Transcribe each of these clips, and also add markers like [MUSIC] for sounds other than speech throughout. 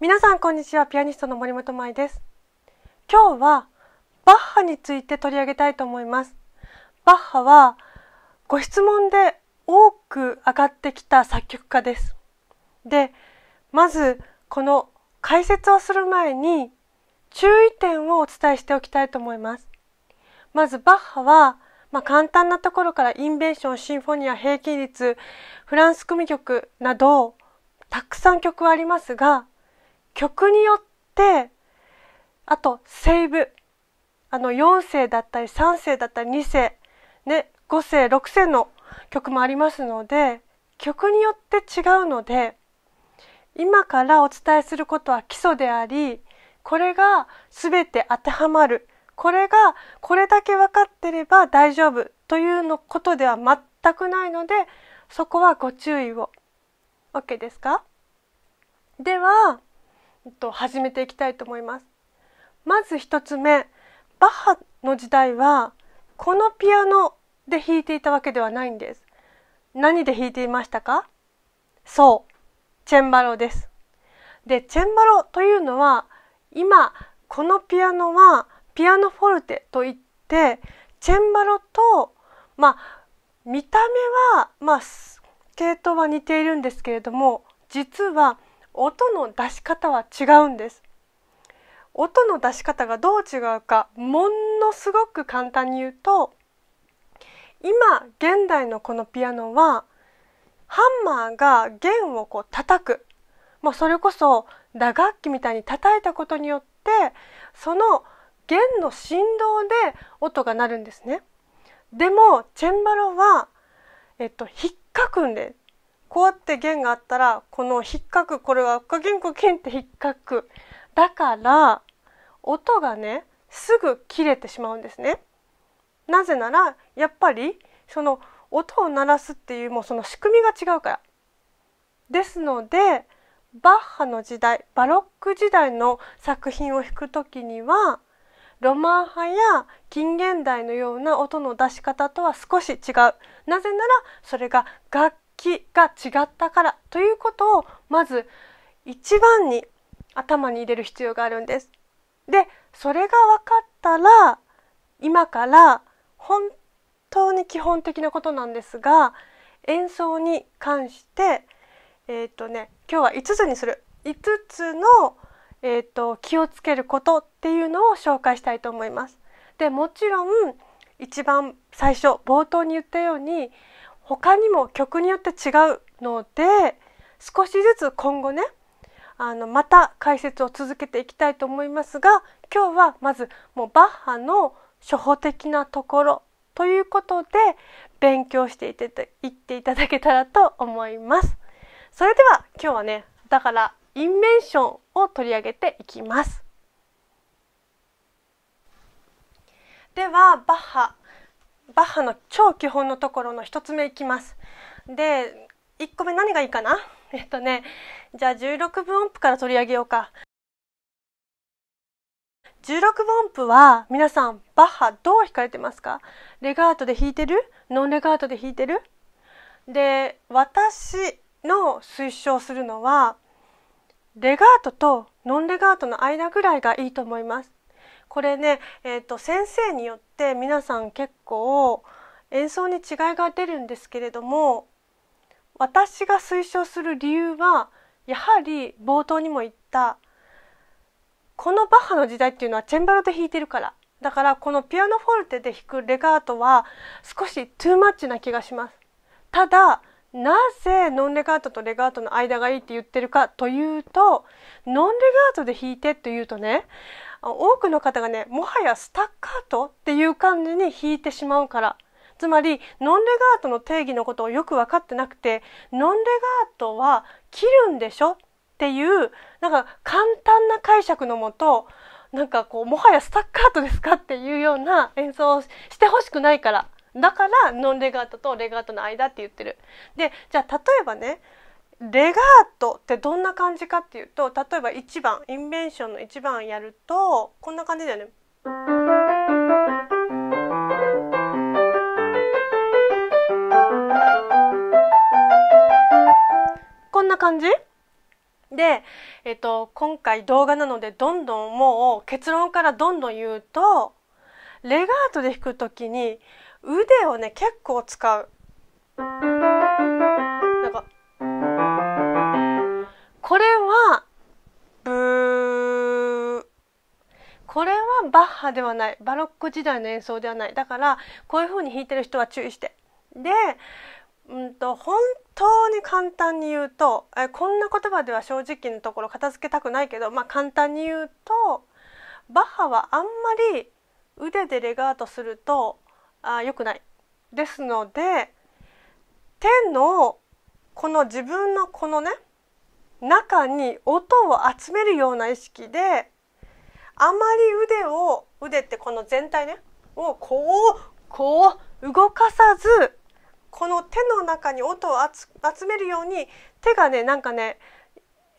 皆さんこんにちはピアニストの森本舞です今日はバッハについて取り上げたいと思いますバッハはご質問で多く上がってきた作曲家ですでまずこの解説をする前に注意点をお伝えしておきたいと思いますまずバッハはまあ、簡単なところからインベーション、シンフォニア、平均率、フランス組曲などたくさん曲はありますが曲によってあとセーブあの4世だったり3世だったり2世、ね、5世6世の曲もありますので曲によって違うので今からお伝えすることは基礎でありこれが全て当てはまるこれがこれだけ分かってれば大丈夫というのことでは全くないのでそこはご注意を OK ですかではと始めていきたいと思います。まず1つ目バッハの時代はこのピアノで弾いていたわけではないんです。何で弾いていましたかそうチェンバロです。でチェンバロというのは今このピアノはピアノフォルテといってチェンバロとまあ見た目はまあ系統は似ているんですけれども実は音の出し方は違うんです音の出し方がどう違うかものすごく簡単に言うと今現代のこのピアノはハンマーが弦をこう叩く、まあ、それこそ打楽器みたいに叩いたことによってその弦の振動で音が鳴るんですね。でもチェンバロは、えっと、引っかくんでこうやって弦があったら、この引っかく、これはキンコキンって引っかく。だから、音がね、すぐ切れてしまうんですね。なぜなら、やっぱり、その音を鳴らすっていうもうその仕組みが違うから。ですので、バッハの時代、バロック時代の作品を弾くときには、ロマン派や近現代のような音の出し方とは少し違う。なぜならそれが楽きが違ったからということをまず一番に頭に入れる必要があるんです。でそれが分かったら今から本当に基本的なことなんですが演奏に関してえっ、ー、とね今日は5つにする5つの、えーと、と気をつけることっていうのを紹介したいと思います。でもちろん一番最初冒頭に言ったように他にも曲によって違うので少しずつ今後ねあのまた解説を続けていきたいと思いますが今日はまずもうバッハの初歩的なところということで勉強していてて言っていただけたらと思います。それでは今日はねだからインメンションを取り上げていきます。ではバッハバッハの超基本のところの1つ目いきます。で1個目何がいいかな [LAUGHS] えっとねじゃあ16分音符から取り上げようか。16分音符は皆さんバッハどう弾かれてますかレガートで弾いてるノンレガートで弾いてるで私の推奨するのはレガートとノンレガートの間ぐらいがいいと思います。これね、えーと、先生によっって皆さん結構演奏に違いが出るんですけれども私が推奨する理由はやはり冒頭にも言ったこのバッハの時代っていうのはチェンバロで弾いてるからだからこのピアノフォルテで弾くレガートは少しトゥーマッチな気がしますただなぜノンレガートとレガートの間がいいって言ってるかというとノンレガートで弾いてというとね多くの方がねもはやスタッカートっていう感じに引いてしまうからつまりノンレガートの定義のことをよく分かってなくてノンレガートは切るんでしょっていうなんか簡単な解釈のもとなんかこうもはやスタッカートですかっていうような演奏をしてほしくないからだからノンレガートとレガートの間って言ってる。でじゃあ例えばねレガートってどんな感じかっていうと例えば1番インベンションの1番やるとこんな感じだよね。こんな感じで、えっと、今回動画なのでどんどんもう結論からどんどん言うとレガートで弾くときに腕をね結構使う。バッハではないバロック時代の演奏ではないだからこういう風に弾いてる人は注意してで、うんと、本当に簡単に言うとえこんな言葉では正直なところ片付けたくないけど、まあ、簡単に言うとバッハはあんまり腕でレガートするとあ良くない。ですので手のこの自分のこのね中に音を集めるような意識であまり腕を腕ってこの全体ねをこうこう動かさずこの手の中に音を集めるように手がねなんかね、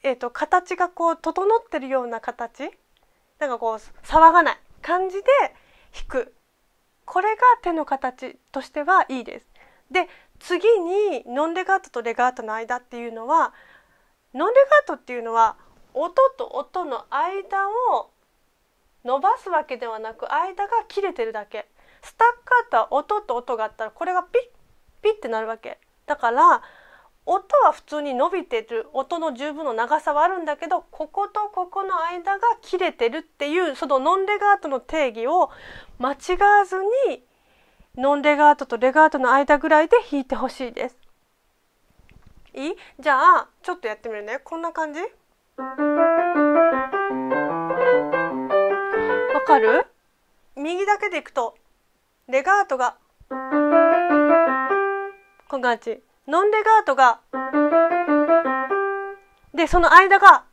えーと、と形がこう整ってるような形なんかこう騒がない感じで弾くこれが手の形としてはいいです。で次にノンレガートとレガートの間っていうのはノンレガートっていうのは音と音の間を伸ばすわけではなく間が切れてるだけスタッカートは音と音があったらこれがピッピッってなるわけだから音は普通に伸びてる音の十分の長さはあるんだけどこことここの間が切れてるっていうそのノンレガートの定義を間違わずにノンレガートとレガートの間ぐらいで弾いてほしいです。いいじゃあちょっとやってみるねこんな感じかる右だけでいくとレガートがこんな感じノンレガートがでその間が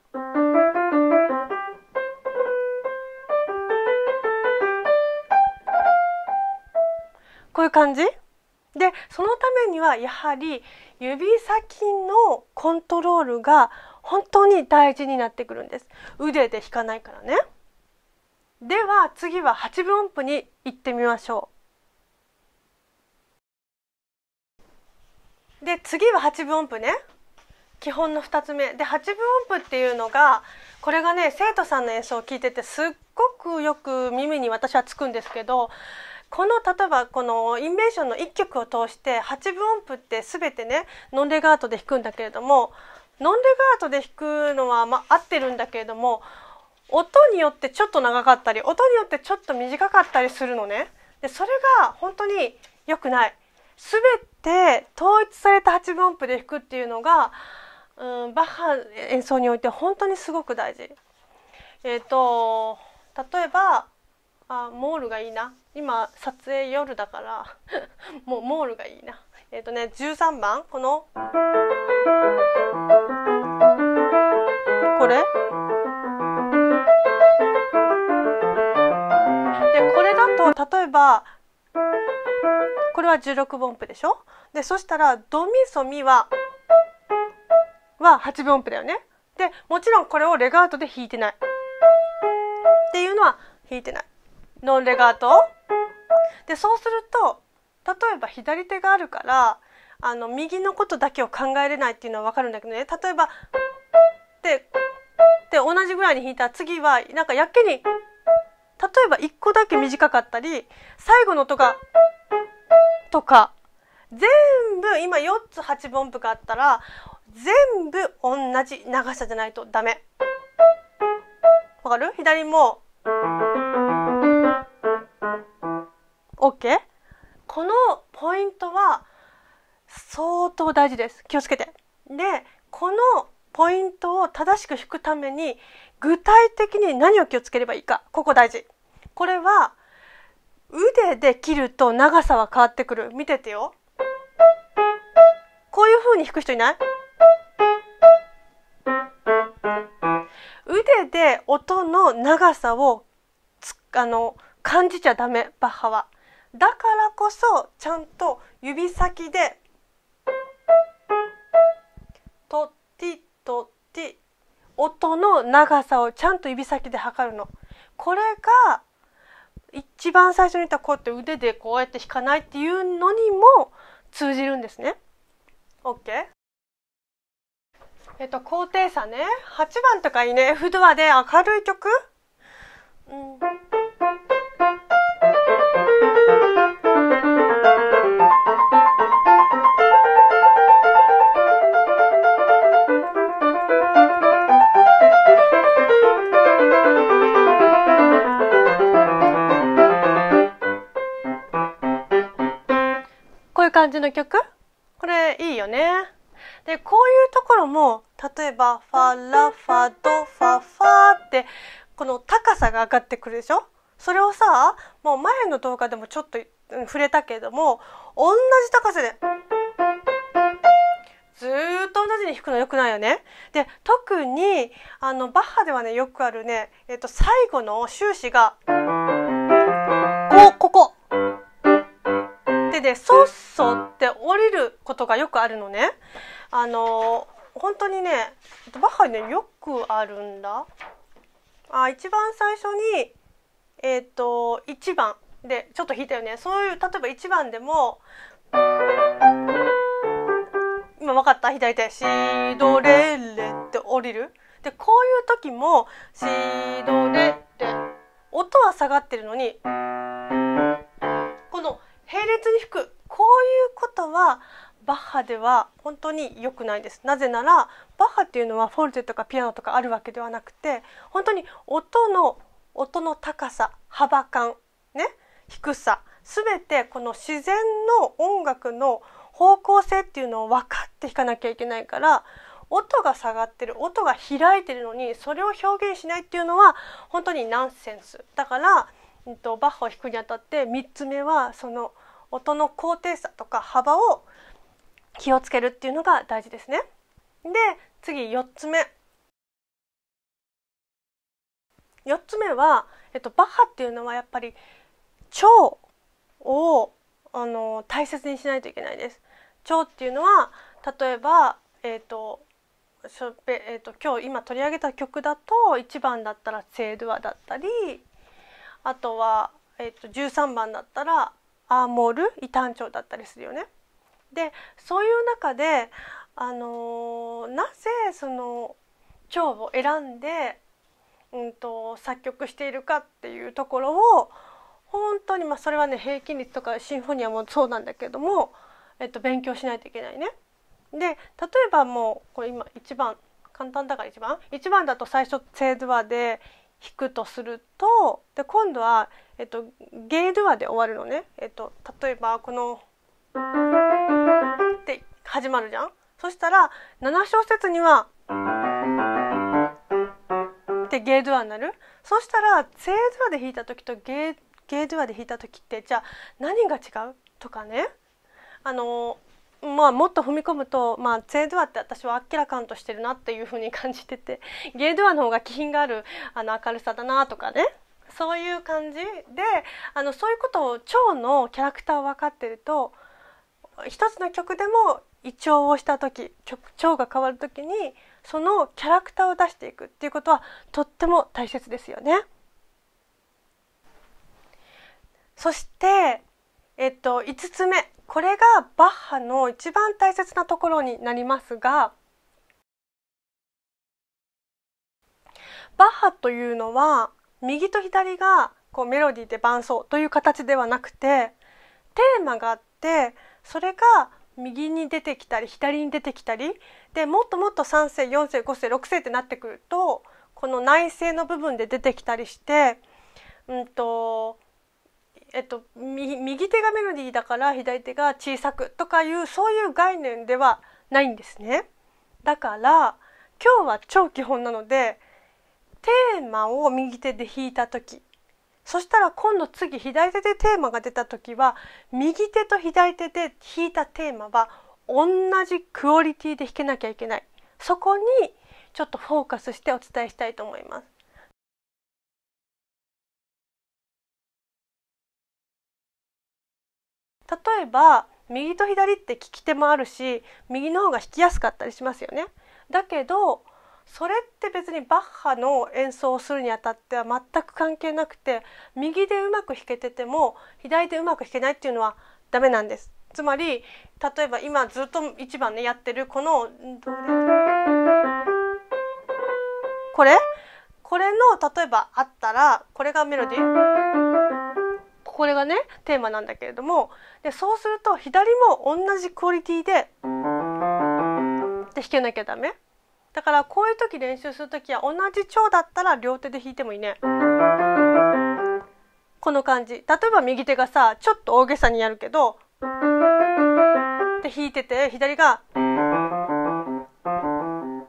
こういう感じでそのためにはやはり指先のコントロールが本当に大事になってくるんです腕で弾かないからね。では次は8分音符に行ってみましょう。で次は8分音符ね基本の2つ目で8分音符っていうのがこれがね生徒さんの演奏を聞いててすっごくよく耳に私はつくんですけどこの例えばこのインベーションの1曲を通して8分音符って全てねノンレガートで弾くんだけれどもノンレガートで弾くのは、まあ、合ってるんだけれども音によってちょっと長かったり音によってちょっと短かったりするのね。でそれが本当に良くない。すべて統一された8分音符で弾くっていうのが、うん、バッハ演奏において本当にすごく大事。えっ、ー、と例えばあモールがいいな今撮影夜だから [LAUGHS] もうモールがいいな。えっ、ー、とね13番このこれ例えばこれは16分音符でしょでそしたらドミソミはは8分音符だよね。でもちろんこれをレガートで弾いてない。っていうのは弾いてない。ノンレガートでそうすると例えば左手があるからあの右のことだけを考えれないっていうのは分かるんだけどね例えばでで同じぐらいに弾いたら次はなんかやけに。例えば1個だけ短かったり最後の音がとか全部今4つ8分音符があったら全部同じ長さじゃないとダメわかる左も OK このポイントは相当大事です気をつけてでこのポイントを正しく弾くために具体的に何を気をつければいいかここ大事これは腕で切ると長さは変わってくる見ててよこういう風に弾く人いない腕で音の長さをあの感じちゃダメバッハはだからこそちゃんと指先で「とっィ、とっィ、音の長さをちゃんと指先で測るの。これが一番最初に言ったこうやって腕でこうやって弾かないっていうのにも通じるんですね。OK? えっと高低差ね8番とかいいねフドアで明るい曲、うん感じの曲これいいよね。で、こういうところも、例えば、ファラファドファファって、この高さが上がってくるでしょそれをさ、もう前の動画でもちょっと触れたけれども、同じ高さで、ずっと同じに弾くの良くないよね。で、特に、あの、バッハではね、よくあるね、えっと、最後の終始が、でそっそって降りることがよくあるのねあの本当にねバッハにねよくあるんだあ一番最初にえっ、ー、と1番でちょっと弾いたよねそういう例えば1番でも今分かった左手「シドレレ」って降りるでこういう時も「シドレレ」音は下がってるのに。並列に吹くこういうことはバッハでは本当に良くないですなぜならバッハっていうのはフォルテとかピアノとかあるわけではなくて本当に音の音の高さ幅感ね低さ全てこの自然の音楽の方向性っていうのを分かって弾かなきゃいけないから音が下がってる音が開いてるのにそれを表現しないっていうのは本当にナンセンスだから、えっと、バッハを弾くにあたって3つ目はその音の高低差とか幅を気をつけるっていうのが大事ですね。で次4つ目4つ目は、えっと、バッハっていうのはやっぱり腸をあの大切にしないといけないです。腸っていうのは例えば、えっとしょえーと、今日今取り上げた曲だと1番だったら「セールア」だったりあとは、えーと、と13番だったらアーモール異端調だったりするよね。でそういう中で、あのー、なぜその蝶を選んで、うんと、作曲しているかっていうところを本当に、まあ、それはね平均率とかシンフォニアもそうなんだけども、えっと、勉強しないといけないね。で例えばもうこれ今一番簡単だから一番一番だと最初製図話で弾くとするとで今度は「えっと、ゲードゥアで終わるのね、えっと、例えばこのって始まるじゃんそしたら7小節にはってゲードゥアになるそしたら正ドゥアで弾いた時とゲイ、ゲードゥアで弾いた時ってじゃあ何が違うとかねあのまあ、もっと踏み込むと、まあ、セードアって私は明らかんとしてるなっていうふうに感じててゲードアの方が気品があるあの明るさだなとかねそういう感じであのそういうことを蝶のキャラクターを分かってると一つの曲でも胃腸をした時腸が変わる時にそのキャラクターを出していくっていうことはとっても大切ですよね。そして、えっと、5つ目これがバッハの一番大切なところになりますがバッハというのは右と左がこうメロディーで伴奏という形ではなくてテーマがあってそれが右に出てきたり左に出てきたりでもっともっと3世4世5世6世ってなってくるとこの内声の部分で出てきたりして、うんとえっと、右手がメロディーだから左手が小さくとかいうそういう概念ではないんですね。だから今日は超基本なのでテーマを右手で引いた時そしたら今度次左手でテーマが出た時は右手と左手で引いたテーマは同じクオリティで弾けなきゃいけないそこにちょっとフォーカスしてお伝えしたいと思います。例えば右と左って聞き手もあるし右の方が弾きやすかったりしますよね。だけどそれって別にバッハの演奏をするにあたっては全く関係なくて右でうまく弾けてても左でうまく弾けないっていうのはダメなんです。つまり例えば今ずっと一番ねやってるこのこれこれの例えばあったらこれがメロディーこれがねテーマなんだけれどもでそうすると左も同じクオリティでで弾けなきゃダメ。だからこういう時練習する時は同じ長だったら両手で弾いてもいいね。この感じ。例えば右手がさ、ちょっと大げさにやるけど、で弾いてて、左が、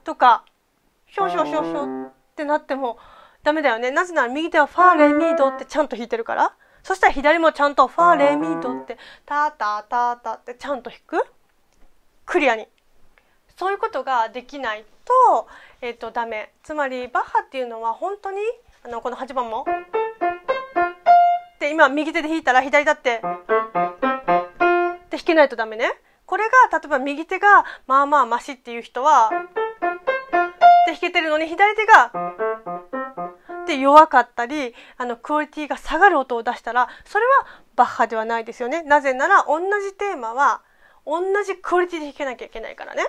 とか、ひょょひょひょってなってもダメだよね。なぜなら右手はファーレミードってちゃんと弾いてるから。そしたら左もちゃんとファーレミードって、タタタタってちゃんと弾く。クリアに。そういうことができないと,、えーと、ダメつまりバッハっていうのは本当にあのこの8番も。で今右手で弾いたら左だってで弾けないとダメね。これが例えば右手がまあまあマシっていう人はで弾けてるのに左手がで弱かったりあのクオリティが下がる音を出したらそれはバッハではないですよね。なぜなら同じテーマは同じクオリティで弾けなきゃいけないからね。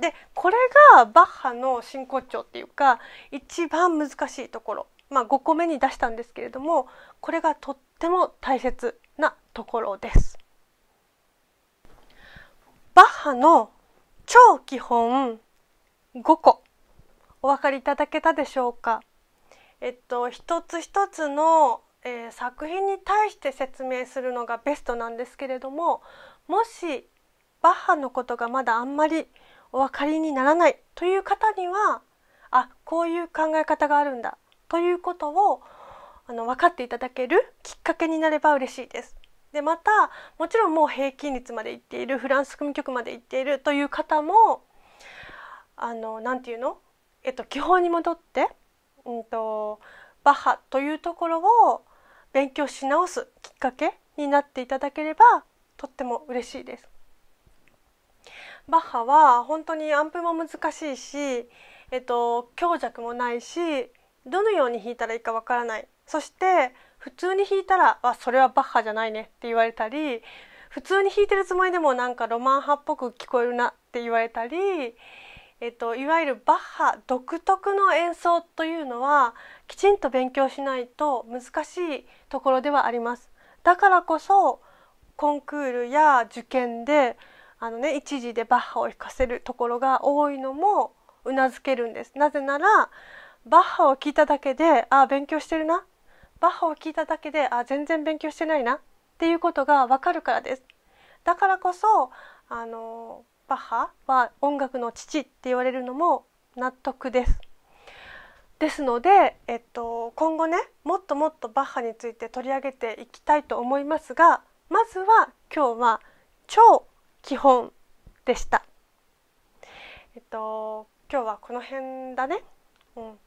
でこれがバッハの真骨頂っていうか一番難しいところ、まあ、5個目に出したんですけれどもこれがとっても大切なところです。バッハの超基本5個お分かりいただけたでしょうかえっと一つ一つの、えー、作品に対して説明するのがベストなんですけれどももしバッハのことがまだあんまりお分かりにならないという方にはあこういう考え方があるんだということをあの分かっていただけるきっかけになれば嬉しいです。でまたもちろんもう平均率までいっているフランス組曲までいっているという方もあのなて言うの、えっと、基本に戻って、うんとバッハというところを勉強し直すきっかけになっていただければとっても嬉しいです。バッハは本当にアンプも難しいし、えっと、強弱もないしどのように弾いたらいいかわからないそして普通に弾いたら「あそれはバッハじゃないね」って言われたり普通に弾いてるつもりでもなんかロマン派っぽく聞こえるなって言われたり、えっと、いわゆるバッハ独特の演奏というのはきちんと勉強しないと難しいところではあります。だからこそコンクールや受験であのね一時でバッハを弾かせるところが多いのもうなずけるんです。なぜならバッハを聞いただけでああ勉強してるなバッハを聞いただけであ全然勉強してないなっていうことがわかるからです。だからこそあのバッハは音楽の父って言われるのも納得です。ですので、えっと、今後ねもっともっとバッハについて取り上げていきたいと思いますがまずは今日は「超基本でした。えっと今日はこの辺だね。うん。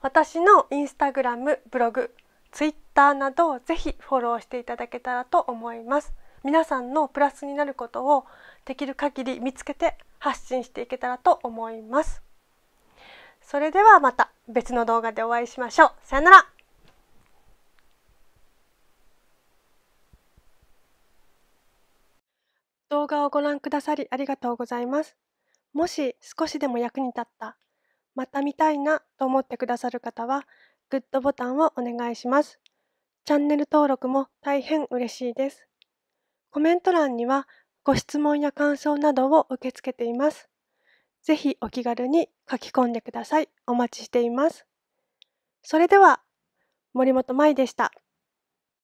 私のインスタグラム、ブログ、ツイッターなどをぜひフォローしていただけたらと思います。皆さんのプラスになることをできる限り見つけて発信していけたらと思います。それではまた別の動画でお会いしましょう。さよなら画をご覧くださりありがとうございます。もし少しでも役に立った、また見たいなと思ってくださる方は、グッドボタンをお願いします。チャンネル登録も大変嬉しいです。コメント欄にはご質問や感想などを受け付けています。ぜひお気軽に書き込んでください。お待ちしています。それでは、森本舞でした。